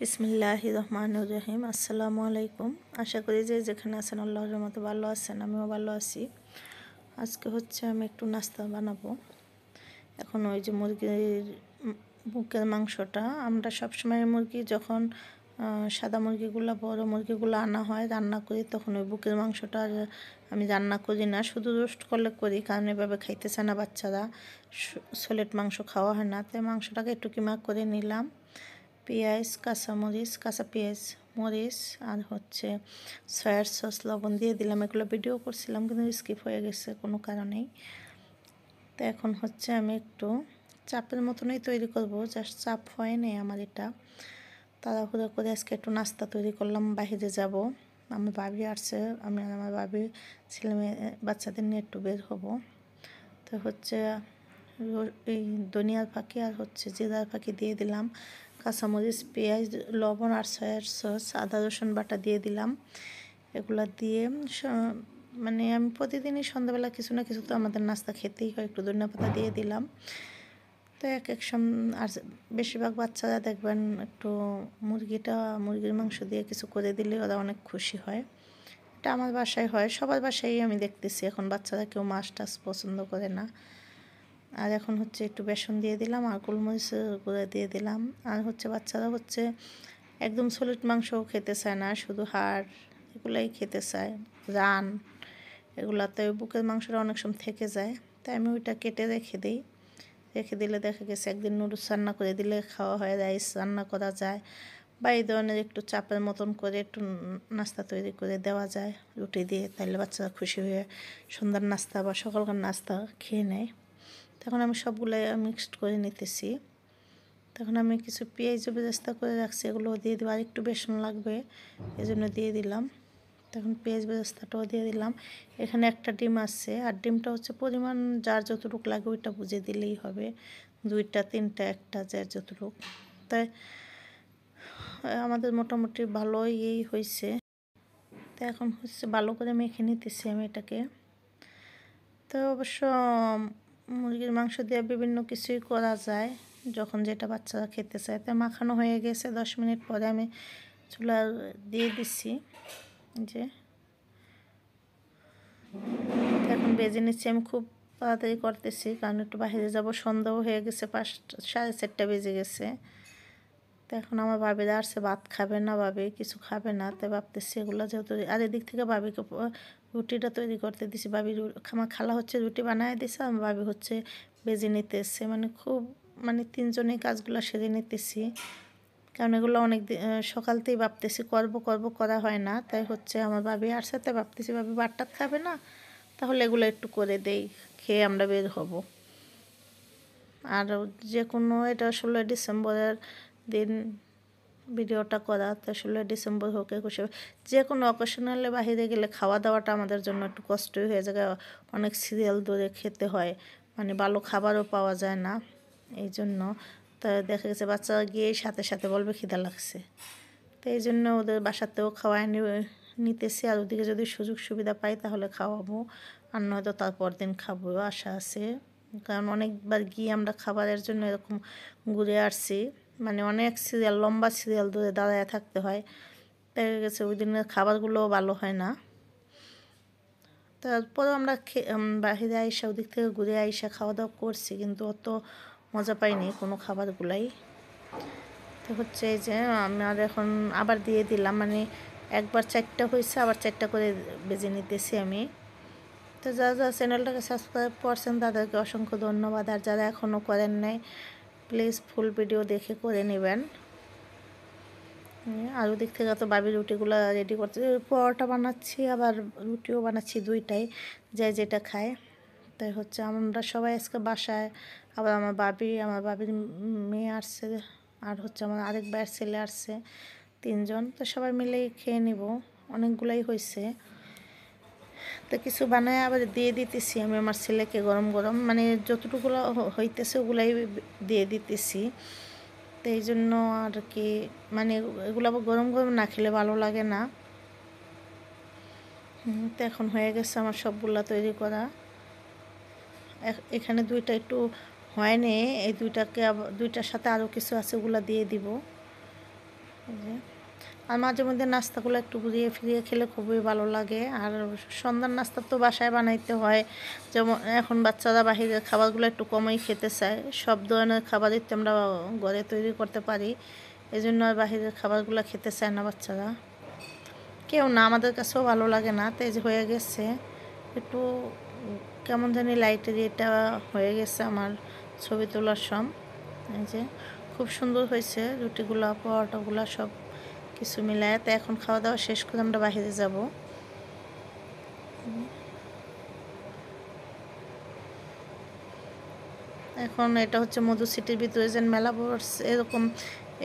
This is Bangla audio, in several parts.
বিসমুল্লাহ রহমান রহিম আসসালামু আলাইকুম আশা করি যে যেখানে আছেন আল্লাহর মতো ভালো আছেন আমিও ভালো আছি আজকে হচ্ছে আমি একটু নাস্তা বানাবো এখন ওই যে মুরগির বুকের মাংসটা আমরা সবসময় মুরগি যখন সাদা মুরগিগুলো বড় মুরগিগুলো আনা হয় রান্না করি তখন ওই বুকের মাংসটা আমি রান্না করি না শুধু রোস্ট করলে করি কারণ এভাবে খাইতেছে না বাচ্চারা সোলেট মাংস খাওয়া হয় না তাই মাংসটাকে একটু কিমা করে নিলাম পেঁয়াজ কাঁচামরিচ কাঁচা পেঁয়াজ মরিচ আর হচ্ছে সয়ার সস লবণ দিয়ে দিলাম এগুলো ভিডিও করছিলাম কিন্তু স্কিপ হয়ে গেছে কোনো কারণেই তো এখন হচ্ছে আমি একটু চাপের মতনই তৈরি করব জাস্ট চাপ হয় নাই আমার এটা তাড়াহুড়ো করে আজকে একটু নাস্তা তৈরি করলাম বাহিরে যাব আমার বাবি আসছে আমি আর আমার বাবি ছেলে মেয়ে বাচ্চাদের নিয়ে একটু বের হব তো হচ্ছে এই দুনিয়ার ফাঁকি আর হচ্ছে জিরার ফাঁকি দিয়ে দিলাম কাঁচামরিচ পেঁয়াজ লবণ আর সয়ার সস আদা রসুন বাটা দিয়ে দিলাম এগুলো দিয়ে মানে আমি প্রতিদিনই সন্ধ্যাবেলা কিছু না কিছু তো আমাদের নাস্তা খেতেই হয় একটু ধনিয়া পাতা দিয়ে দিলাম তো এক এক সম আর বেশিরভাগ বাচ্চারা দেখবেন একটু মুরগিটা মুরগির মাংস দিয়ে কিছু করে দিলে ওরা অনেক খুশি হয় এটা আমার বাসায় হয় সবার বাসায় আমি দেখতেছি এখন বাচ্চারা কেউ মাছ টাছ পছন্দ করে না আর এখন হচ্ছে একটু বেসন দিয়ে দিলাম আর গোলমরিচ গুঁড়ো দিয়ে দিলাম আর হচ্ছে বাচ্চারা হচ্ছে একদম সলিড মাংসও খেতে চায় না শুধু হাড় এগুলাই খেতে চায় রান এগুলাতে বুকের মাংসটা অনেক সময় থেকে যায় তাই আমি ওইটা কেটে রেখে দিই রেখে দিলে দেখা গেছে একদিন নুডলস রান্না করে দিলে খাওয়া হয় রাইস রান্না করা যায় বা এই ধরনের একটু চাপের মতন করে একটু নাস্তা তৈরি করে দেওয়া যায় রুটি দিয়ে তাহলে বাচ্চারা খুশি হয়ে সন্ধ্যার নাস্তা বা সকালকার নাস্তা খেয়ে নেয় তখন আমি সবগুলো মিক্সড করে নিতেছি তখন আমি কিছু পেঁয়াজও ব্যবস্থা করে রাখছি এগুলো দিয়ে দেবো আর একটু বেসন লাগবে এজন্য দিয়ে দিলাম তখন পেঁয়াজ ব্যবস্থাটাও দিয়ে দিলাম এখানে একটা ডিম আছে আর ডিমটা হচ্ছে পরিমাণ যার যতটুক লাগে ওইটা বুঝে দিলেই হবে দুইটা তিনটা একটা যার যতটুক তাই আমাদের মোটামুটি ভালোই এই হয়েছে তো এখন হচ্ছে ভালো করে মেখে নিতেছি আমি এটাকে তো অবশ্য মুরগির মাংস দিয়ে বিভিন্ন কিছুই করা যায় যখন যেটা বাচ্চারা খেতে চায় তো মাখানো হয়ে গেছে দশ মিনিট পরে আমি চুলা দিয়ে দিচ্ছি যে এখন বেজে নিচ্ছি আমি খুব তাড়াতাড়ি করতেছি কারণ একটু বাইরে যাব সন্ধ্যাও হয়ে গেছে পাঁচটা সাড়ে চারটা বেজে গেছে তো এখন আমার বাবিরা আসছে ভাত খাবে না ভাবে কিছু খাবে না তাই ভাবতেছি এগুলো যেহেতু আর এদিক থেকে বাবিকে রুটিটা তৈরি করতে দিছি ভাবি আমার খালা হচ্ছে রুটি বানিয়ে দিছে আমার বাবি হচ্ছে বেজে নিতে এসছে মানে খুব মানে তিনজনেই কাজগুলো সেরে নিতেছি কারণ এগুলো অনেক সকালতেই ভাবতেছি করব করব করা হয় না তাই হচ্ছে আমার বাবি আসছে তাই ভাবতেছি বাবি বাটটাত খাবে না তাহলে এগুলো একটু করে দেই খেয়ে আমরা বের হব আর যে কোনো এটা ষোলোই ডিসেম্বরের দিন ভিডিওটা করা তো ষোলো ডিসেম্বর হোক একুশে যে কোনো অকেশনালে বাহিরে গেলে খাওয়া দাওয়াটা আমাদের জন্য একটু কষ্টই হয়ে যায় অনেক সিরিয়াল ধরে খেতে হয় মানে ভালো খাবারও পাওয়া যায় না এই জন্য তা দেখা গেছে বাচ্চা গিয়ে সাথে সাথে বলবে খিদা লাগছে তো এই জন্য ওদের বাসাতেও খাওয়াই নি নিতেছি আর ওদিকে যদি সুযোগ সুবিধা পাই তাহলে খাওয়াবো আর নয়তো তারপর দিন খাবো আশা আছে কারণ অনেকবার গিয়ে আমরা খাবারের জন্য এরকম ঘুরে আসছি মানে অনেক সিরিয়াল লম্বা সিরিয়াল ধরে দাঁড়ায় থাকতে হয় তাই গেছে ওই দিনের খাবারগুলোও ভালো হয় না তারপরও আমরা বাহিরে আইসা ওদিক থেকে ঘুরে আইসা খাওয়া দাওয়া করছি কিন্তু অত মজা পাইনি কোনো খাবারগুলাই তো হচ্ছে এই যে আমার এখন আবার দিয়ে দিলাম মানে একবার চারটা হয়েছে আবার চারটা করে বেজে নিতেছি আমি তো যারা যারা চ্যানেলটাকে সাবস্ক্রাইব করছেন তাদেরকে অসংখ্য ধন্যবাদ আর যারা এখনও করেন নাই প্লিজ ফুল ভিডিও দেখে করে নেবেন হ্যাঁ, আলু দিক থেকে তো বাবি রুটিগুলো রেডি করছে পরোটা বানাচ্ছি আবার রুটিও বানাচ্ছি দুইটাই যাই যেটা খায় তাই হচ্ছে আমরা সবাই আজকে বাসায় আবার আমার বাবি আমার বাবির মেয়ে আসছে আর হচ্ছে আমার আরেক ভাইয়ের ছেলে আসছে তিনজন তো সবাই মিলেই খেয়ে নিব অনেকগুলাই হয়েছে তো কিছু বানায় আবার দিয়ে দিতেছি আমি আমার ছেলেকে গরম গরম মানে যতটুকু হইতেছে ওগুলাই দিয়ে দিতেছি তো এই জন্য আর কি মানে এগুলো আবার গরম গরম না খেলে ভালো লাগে না তো এখন হয়ে গেছে আমার সবগুলো তৈরি করা এখানে দুইটা একটু হয়নি এই দুইটাকে দুইটার সাথে আরও কিছু আছে ওগুলা দিয়ে দিব আর মাঝে মধ্যে নাস্তাগুলো একটু ঘুরিয়ে ফিরিয়ে খেলে খুবই ভালো লাগে আর সন্ধ্যার নাস্তা তো বাসায় বানাইতে হয় যেমন এখন বাচ্চারা বাহিরের খাবারগুলো একটু কমই খেতে চায় সব ধরনের খাবারই তো আমরা ঘরে তৈরি করতে পারি এই জন্য আর বাহিরের খাবারগুলো খেতে চায় না বাচ্চারা কেউ না আমাদের কাছেও ভালো লাগে না তেজ হয়ে গেছে একটু কেমন জানি লাইটের এটা হয়ে গেছে আমার ছবি তোলার সম এই যে খুব সুন্দর হয়েছে রুটিগুলো পরোটাগুলো সব কিছু মিলায় তো এখন খাওয়া দাওয়া শেষ করে আমরা বাহিরে যাব এখন এটা হচ্ছে মধু সিটির ভিতরে যে মেলা বসছে এরকম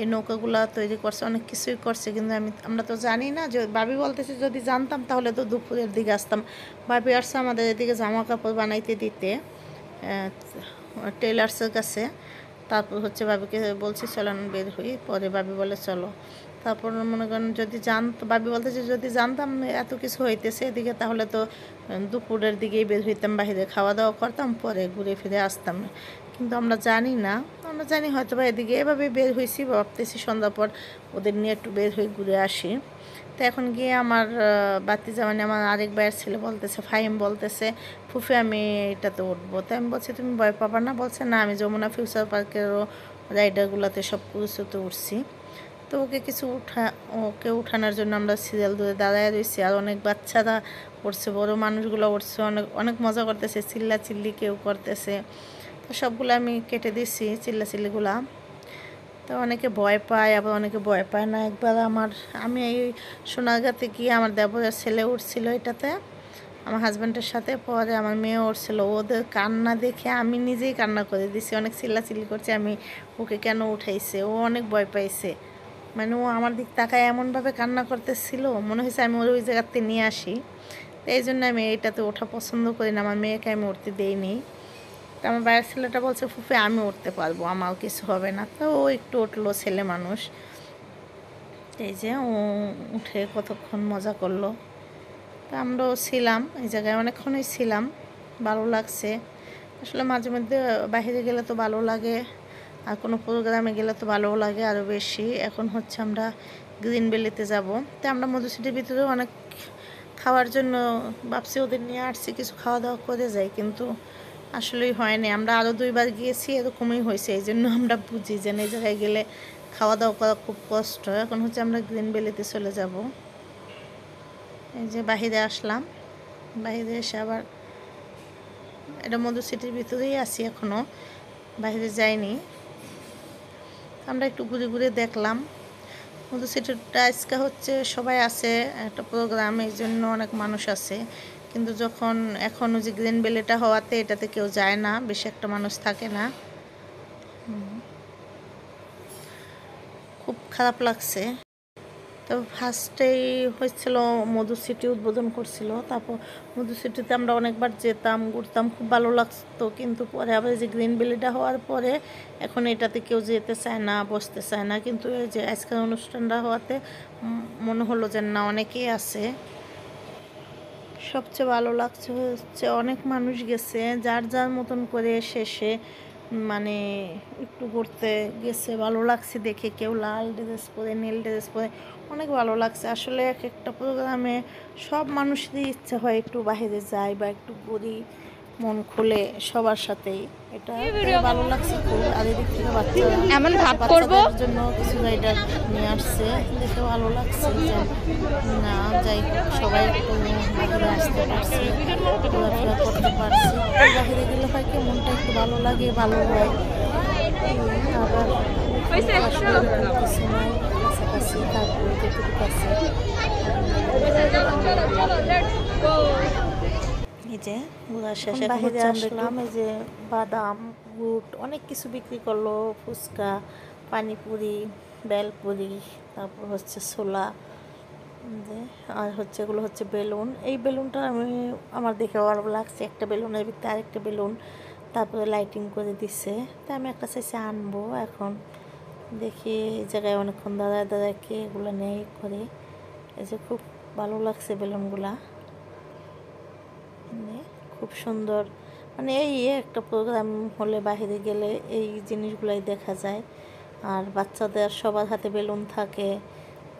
এই নৌকাগুলা তৈরি করছে অনেক কিছুই করছে কিন্তু আমি আমরা তো জানি না যে বাবি বলতেছে যদি জানতাম তাহলে তো দুপুরের দিকে আসতাম বাবি আসছে আমাদের এদিকে জামা কাপড় বানাইতে দিতে টেলার্সের কাছে তারপর হচ্ছে বাবিকে বলছি চলেন বের হই পরে বাবি বলে চলো তারপর মনে করেন যদি জানতো বাবি যে যদি জানতাম এত কিছু হইতেছে এদিকে তাহলে তো দুপুরের দিকেই বের হইতাম বাহিরে খাওয়া দাওয়া করতাম পরে ঘুরে ফিরে আসতাম কিন্তু আমরা জানি না আমরা জানি হয়তো বা এদিকে এভাবে বের হয়েছি ভাবতেছি সন্ধ্যা পর ওদের নিয়ে একটু বের হয়ে ঘুরে আসি তো এখন গিয়ে আমার বাতি মানে আমার আরেক ভাইয়ের ছেলে বলতেছে ফাইম বলতেছে ফুফে আমি এটাতে উঠবো তো আমি বলছি তুমি ভয় পাবা না বলছে না আমি যমুনা ফিউচার পার্কেরও রাইডারগুলোতে সব কিছুতে উঠছি তো ওকে কিছু উঠা ওকে উঠানোর জন্য আমরা সিরিয়াল ধরে দাঁড়ায় রয়েছি আর অনেক বাচ্চারা পড়ছে বড় মানুষগুলো উঠছে অনেক অনেক মজা করতেছে চিল্লা চিল্লি কেউ করতেছে তো সবগুলো আমি কেটে দিছি চিল্লা চিল্লিগুলা তো অনেকে ভয় পায় আবার অনেকে ভয় পায় না একবার আমার আমি এই সোনারগাতে গিয়ে আমার দেবরের ছেলে উঠছিল এটাতে আমার হাজব্যান্ডের সাথে পরে আমার মেয়ে উঠছিল ওদের কান্না দেখে আমি নিজেই কান্না করে দিছি অনেক চিল্লাচিল্লি করছে আমি ওকে কেন উঠাইছে ও অনেক ভয় পাইছে মানে ও আমার দিক তাকায় এমনভাবে কান্না করতেছিল মনে হয়েছে আমি ওর ওই জায়গাতে নিয়ে আসি তো এই জন্য আমি এইটাতে ওঠা পছন্দ করি না আমার মেয়েকে আমি উঠতে দিইনি তো আমার বাইরের ছেলেটা বলছে ফুফে আমি উঠতে পারবো আমারও কিছু হবে না তো ও একটু উঠলো ছেলে মানুষ এই যে ও উঠে কতক্ষণ মজা করলো তো আমরাও ছিলাম এই জায়গায় অনেকক্ষণই ছিলাম ভালো লাগছে আসলে মাঝে মধ্যে বাইরে গেলে তো ভালো লাগে আর কোনো প্রোগ্রামে গেলে তো ভালোও লাগে আরও বেশি এখন হচ্ছে আমরা গ্রিন ভ্যালিতে যাব তো আমরা মধুসিটির ভিতরেও অনেক খাওয়ার জন্য ভাবছি ওদের নিয়ে আসছি কিছু খাওয়া দাওয়া করে যাই কিন্তু আসলেই হয়নি আমরা আরও দুইবার গিয়েছি এরকমই হয়েছে এই জন্য আমরা বুঝি যে এই জায়গায় গেলে খাওয়া দাওয়া করা খুব কষ্ট এখন হচ্ছে আমরা গ্রিন ভ্যালিতে চলে যাব এই যে বাহিরে আসলাম বাহিরে এসে আবার এটা মধুসিটির ভিতরেই আছি এখনও বাইরে যাইনি আমরা একটু ঘুরে ঘুরে দেখলাম মধুসূদনটা আজকে হচ্ছে সবাই আছে একটা প্রোগ্রাম এই জন্য অনেক মানুষ আছে কিন্তু যখন এখনও যে গ্রিন বেলেটা হওয়াতে এটাতে কেউ যায় না বেশি একটা মানুষ থাকে না খুব খারাপ লাগছে তো ফার্স্টেই হয়েছিল সিটি উদ্বোধন করছিল তারপর মধু সিটিতে আমরা অনেকবার যেতাম ঘুরতাম খুব ভালো লাগতো কিন্তু পরে আবার যে গ্রিন ভ্যালিটা হওয়ার পরে এখন এটাতে কেউ যেতে চায় না বসতে চায় না কিন্তু এই যে আজকের অনুষ্ঠানটা হওয়াতে মনে হলো যে না অনেকেই আছে সবচেয়ে ভালো লাগছে হচ্ছে অনেক মানুষ গেছে যার যার মতন করে শেষে মানে একটু ঘুরতে গেছে ভালো লাগছে দেখে কেউ লাল ড্রেস পরে নীল ড্রেস পরে অনেক ভালো লাগছে আসলে এক একটা প্রোগ্রামে সব মানুষেরই ইচ্ছা হয় একটু বাইরে যায় বা একটু ঘুরি মন খুলে সবার সাথে এটা ভালো লাগছে আর এদিক থেকে বাচ্চা এমন ভাব করব জন্য কিছু রাইডার নিয়ে আসছে দেখে ভালো লাগছে না যাই সবাই ঘুরে আসতে পারছে ঘোরাফেরা করতে পারছে বাহিরে গেলে হয় কি মনটা একটু ভালো লাগে ভালো হয় আবার কিছু নয় কাছাকাছি তারপরে কাছে এই যে গুড়া যে বাদাম বুট অনেক কিছু বিক্রি করলো ফুচকা পানিপুরি বেলপুরি তারপর হচ্ছে ছোলা আর হচ্ছে এগুলো হচ্ছে বেলুন এই বেলুনটা আমি আমার দেখে ভালো লাগছে একটা বেলুনের ভিতরে আরেকটা বেলুন তারপরে লাইটিং করে দিছে তা আমি একটা চাইছি আনবো এখন দেখি এই জায়গায় অনেকক্ষণ দাদা দাঁড়ায় কে এগুলো নেই করে এই যে খুব ভালো লাগছে বেলুনগুলা খুব সুন্দর মানে এই একটা প্রোগ্রাম হলে বাহিরে গেলে এই জিনিসগুলাই দেখা যায় আর বাচ্চাদের সবার হাতে বেলুন থাকে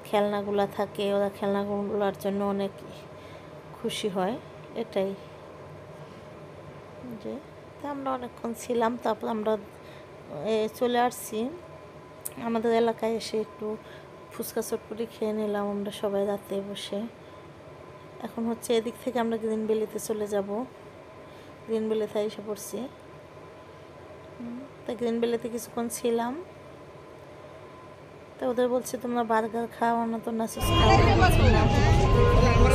খেলনাগুলো থাকে ওরা খেলনাগুলোর জন্য অনেক খুশি হয় এটাই যে আমরা অনেকক্ষণ ছিলাম তারপর আমরা চলে আসছি আমাদের এলাকায় এসে একটু ফুচকা চটপটি খেয়ে নিলাম আমরা সবাই রাতে বসে এখন হচ্ছে এদিক থেকে আমরা গ্রিন বেলিতে চলে যাব গ্রিন ভ্যালিতে এসে পড়ছি তা গ্রিন ভ্যালিতে কিছুক্ষণ ছিলাম তো ওদের বলছে তোমরা বার্গার খাও না তো না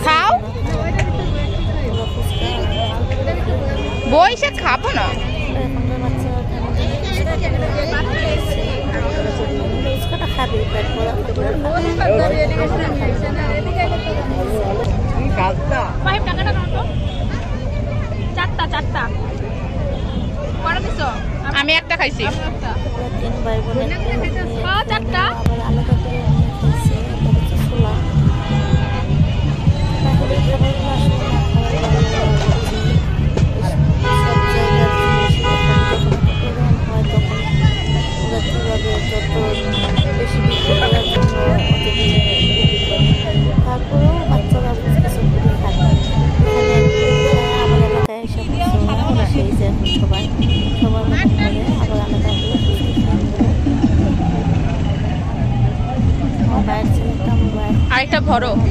খাও খাব খাইছি তিন ভাই বোন চারটা 걸어